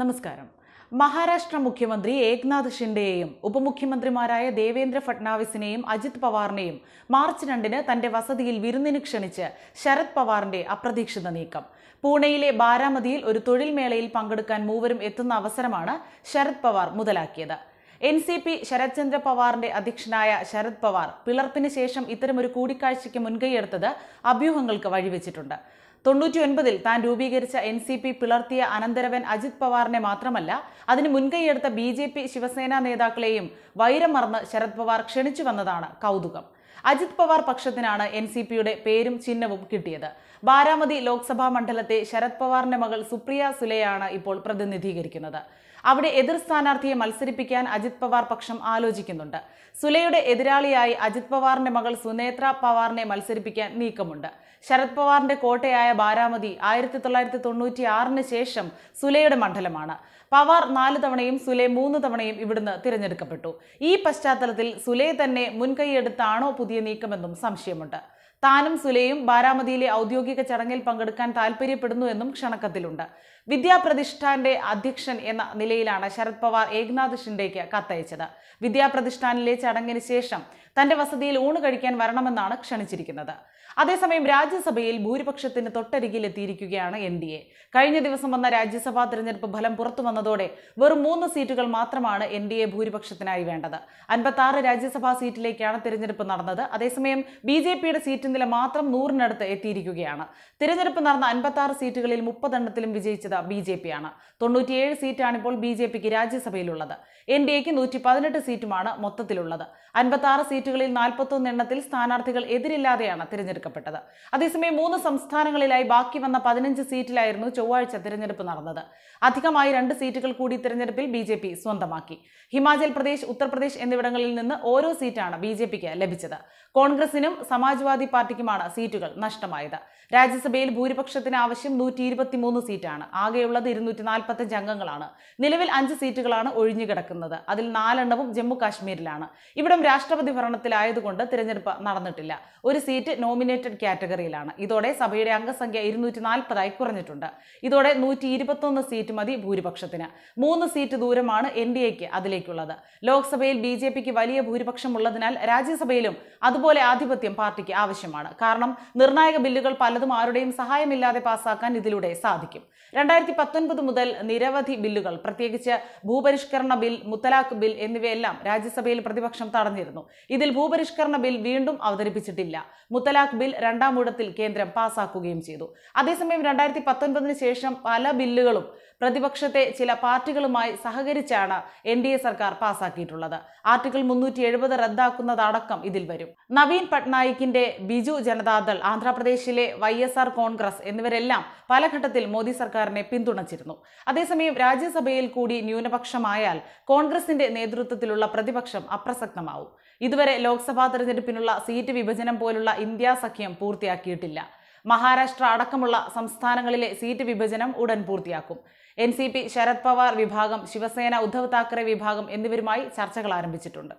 നമസ്കാരം മഹാരാഷ്ട്ര മുഖ്യമന്ത്രി ഏക്നാഥ് ഷിൻഡെയെയും ഉപമുഖ്യമന്ത്രിമാരായ ദേവേന്ദ്ര ഫട്നാവിസിനെയും അജിത് പവാറിനെയും മാർച്ച് രണ്ടിന് തന്റെ വസതിയിൽ വിരുന്നിന് ക്ഷണിച്ച് ശരത് പവാറിന്റെ അപ്രതീക്ഷിത നീക്കം പൂണെയിലെ ബാരാമതിയിൽ ഒരു തൊഴിൽ മേളയിൽ പങ്കെടുക്കാൻ മൂവരും എത്തുന്ന അവസരമാണ് ശരത് പവാർ മുതലാക്കിയത് എൻ സി പി ശരത്ചന്ദ്ര പവാറിന്റെ അധ്യക്ഷനായ ശരത് പവാർ പിളർപ്പിന് ശേഷം ഇത്തരമൊരു കൂടിക്കാഴ്ചയ്ക്ക് മുൻകൈയെടുത്തത് അഭ്യൂഹങ്ങൾക്ക് വഴിവെച്ചിട്ടുണ്ട് തൊണ്ണൂറ്റി ഒൻപതിൽ താൻ രൂപീകരിച്ച എൻ സി പി പിളർത്തിയ അനന്തരവൻ അജിത് പവാറിനെ മാത്രമല്ല അതിന് മുൻകൈയെടുത്ത ബി ജെ പി ശിവസേന നേതാക്കളെയും വൈരം മറന്ന് ശരത് പവാർ ക്ഷണിച്ചു വന്നതാണ് കൗതുകം അജിത് പവാർ പക്ഷത്തിനാണ് എൻ സി പിയുടെ പേരും ചിഹ്നവും കിട്ടിയത് ബാരാമതി ലോക്സഭാ മണ്ഡലത്തെ ശരത് പവാറിന്റെ മകൾ സുപ്രിയ സുലയാണ് ഇപ്പോൾ പ്രതിനിധീകരിക്കുന്നത് അവിടെ എതിർ സ്ഥാനാർത്ഥിയെ മത്സരിപ്പിക്കാൻ അജിത് പവാർ പക്ഷം ആലോചിക്കുന്നുണ്ട് സുലയുടെ എതിരാളിയായി അജിത് പവാറിന്റെ മകൾ സുനേത്ര പവാറിനെ മത്സരിപ്പിക്കാൻ നീക്കമുണ്ട് ശരത് പവാറിന്റെ കോട്ടയായ ബാരാമതി ആയിരത്തി തൊള്ളായിരത്തി തൊണ്ണൂറ്റി ആറിന് ശേഷം സുലയുടെ മണ്ഡലമാണ് പവാർ നാല് തവണയും സുലെ മൂന്ന് തവണയും ഇവിടുന്ന് തിരഞ്ഞെടുക്കപ്പെട്ടു ഈ പശ്ചാത്തലത്തിൽ സുലെ തന്നെ മുൻകൈയെടുത്താണോ പുതിയ നീക്കമെന്നും സംശയമുണ്ട് താനും സുലയും ബാരാമതിയിലെ ഔദ്യോഗിക ചടങ്ങിൽ പങ്കെടുക്കാൻ താൽപര്യപ്പെടുന്നു എന്നും ക്ഷണക്കത്തിലുണ്ട് വിദ്യാപ്രതിഷ്ഠാന്റെ അധ്യക്ഷൻ എന്ന നിലയിലാണ് ശരത് പവാർ ഏകനാഥ് ഷിൻഡേക്ക് കത്തയച്ചത് വിദ്യാപ്രതിഷ്ഠാനിലെ ചടങ്ങിന് ശേഷം തന്റെ വസതിയിൽ ഊണ് കഴിക്കാൻ വരണമെന്നാണ് ക്ഷണിച്ചിരിക്കുന്നത് അതേസമയം രാജ്യസഭയിൽ ഭൂരിപക്ഷത്തിന് തൊട്ടരികിലെത്തിയിരിക്കുകയാണ് എൻ ഡി എ കഴിഞ്ഞ ദിവസം വന്ന രാജ്യസഭാ തെരഞ്ഞെടുപ്പ് ഫലം പുറത്തു വന്നതോടെ വെറും മൂന്ന് സീറ്റുകൾ മാത്രമാണ് എൻ ഡി എ ഭൂരിപക്ഷത്തിനായി വേണ്ടത് അൻപത്തി ആറ് രാജ്യസഭാ സീറ്റിലേക്കാണ് തിരഞ്ഞെടുപ്പ് നടന്നത് അതേസമയം ബി ജെ പിയുടെ സീറ്റ് നില മാത്രം നൂറിനടുത്ത് എത്തിയിരിക്കുകയാണ് തിരഞ്ഞെടുപ്പ് നടന്ന അൻപത്തി ആറ് സീറ്റുകളിൽ മുപ്പതെണ്ണത്തിലും വിജയിച്ചത് ബി ജെ പിയാണ് തൊണ്ണൂറ്റിയേഴ് സീറ്റാണ് ഇപ്പോൾ ബി ജെ പിക്ക് രാജ്യസഭയിലുള്ളത് എൻ ഡി എക്ക് നൂറ്റി പതിനെട്ട് സീറ്റുമാണ് മൊത്തത്തിലുള്ളത് അൻപത്തി സീറ്റുകളിൽ നാൽപ്പത്തൊന്ന് എണ്ണത്തിൽ സ്ഥാനാർത്ഥികൾ എതിരില്ലാതെയാണ് തിരഞ്ഞെടുക്കപ്പെട്ടത് അതേസമയം മൂന്ന് സംസ്ഥാനങ്ങളിലായി ബാക്കി വന്ന പതിനഞ്ച് സീറ്റിലായിരുന്നു ചൊവ്വാഴ്ച തിരഞ്ഞെടുപ്പ് നടന്നത് അധികമായി രണ്ട് സീറ്റുകൾ കൂടി തിരഞ്ഞെടുപ്പിൽ ബി ജെ പി സ്വന്തമാക്കി ഹിമാചൽ പ്രദേശ് ഉത്തർപ്രദേശ് എന്നിവിടങ്ങളിൽ നിന്ന് ഓരോ സീറ്റാണ് ബി ജെ പിക്ക് ലഭിച്ചത് കോൺഗ്രസിനും സമാജ്വാദി പാർട്ടിക്കുമാണ് സീറ്റുകൾ നഷ്ടമായത് രാജ്യസഭയിൽ ഭൂരിപക്ഷത്തിന് ആവശ്യം നൂറ്റി ഇരുപത്തിമൂന്ന് സീറ്റാണ് ആ ആകെയുള്ളത് ഇരുന്നൂറ്റി നാൽപ്പത്തഞ്ച് അംഗങ്ങളാണ് നിലവിൽ അഞ്ച് സീറ്റുകളാണ് ഒഴിഞ്ഞു കിടക്കുന്നത് അതിൽ നാലെണ്ണവും ജമ്മു കാശ്മീരിലാണ് ഇവിടം രാഷ്ട്രപതി ഭരണത്തിലായതുകൊണ്ട് തിരഞ്ഞെടുപ്പ് നടന്നിട്ടില്ല ഒരു സീറ്റ് നോമിനേറ്റഡ് കാറ്റഗറിയിലാണ് ഇതോടെ സഭയുടെ അംഗസംഖ്യ ഇരുന്നൂറ്റി നാൽപ്പതായി കുറഞ്ഞിട്ടുണ്ട് ഇതോടെ നൂറ്റി ഇരുപത്തൊന്ന് സീറ്റ് മതി ഭൂരിപക്ഷത്തിന് മൂന്ന് സീറ്റ് ദൂരമാണ് എൻ ഡി എക്ക് അതിലേക്കുള്ളത് ലോക്സഭയിൽ ബി ജെ പിക്ക് വലിയ ഭൂരിപക്ഷമുള്ളതിനാൽ രാജ്യസഭയിലും അതുപോലെ ആധിപത്യം പാർട്ടിക്ക് ആവശ്യമാണ് കാരണം നിർണായക ബില്ലുകൾ പലതും ആരുടെയും സഹായമില്ലാതെ പാസാക്കാൻ ഇതിലൂടെ സാധിക്കും രണ്ടായിരത്തി രണ്ടായിരത്തി പത്തൊൻപത് മുതൽ നിരവധി ബില്ലുകൾ പ്രത്യേകിച്ച് ഭൂപരിഷ്കരണ ബിൽ മുത്തലാഖ് ബിൽ എന്നിവയെല്ലാം രാജ്യസഭയിൽ പ്രതിപക്ഷം തടഞ്ഞിരുന്നു ഇതിൽ ഭൂപരിഷ്കരണ ബിൽ വീണ്ടും അവതരിപ്പിച്ചിട്ടില്ല മുത്തലാഖ് ബിൽ രണ്ടാം മൂടത്തിൽ കേന്ദ്രം പാസാക്കുകയും ചെയ്തു അതേസമയം രണ്ടായിരത്തി പത്തൊൻപതിന് ശേഷം പല ബില്ലുകളും പ്രതിപക്ഷത്തെ ചില പാർട്ടികളുമായി സഹകരിച്ചാണ് എൻ ഡി എ സർക്കാർ പാസാക്കിയിട്ടുള്ളത് ആർട്ടിക്കിൾ മുന്നൂറ്റി എഴുപത് റദ്ദാക്കുന്നതടക്കം ഇതിൽ വരും നവീൻ പട്നായിക്കിന്റെ ബിജു ജനതാദൾ ആന്ധ്രാപ്രദേശിലെ വൈ എസ് ആർ കോൺഗ്രസ് എന്നിവരെല്ലാം പല ഘട്ടത്തിൽ മോദി സർക്കാരിനെ പിന്തുണച്ചിരുന്നു അതേസമയം രാജ്യസഭയിൽ കൂടി ന്യൂനപക്ഷമായാൽ കോൺഗ്രസിന്റെ നേതൃത്വത്തിലുള്ള പ്രതിപക്ഷം അപ്രസക്തമാവും ഇതുവരെ ലോക്സഭാ തെരഞ്ഞെടുപ്പിനുള്ള സീറ്റ് വിഭജനം പോലുള്ള ഇന്ത്യ സഖ്യം പൂർത്തിയാക്കിയിട്ടില്ല മഹാരാഷ്ട്ര അടക്കമുള്ള സംസ്ഥാനങ്ങളിലെ സീറ്റ് വിഭജനം ഉടൻ പൂർത്തിയാക്കും N C P Sharad Pawar വിഭാഗം ശിവസേന ഉദ്ധവ് താക്കറെ വിഭാഗം എന്നിവരുമായി ചർച്ചകൾ ആരംഭിച്ചിട്ടുണ്ട്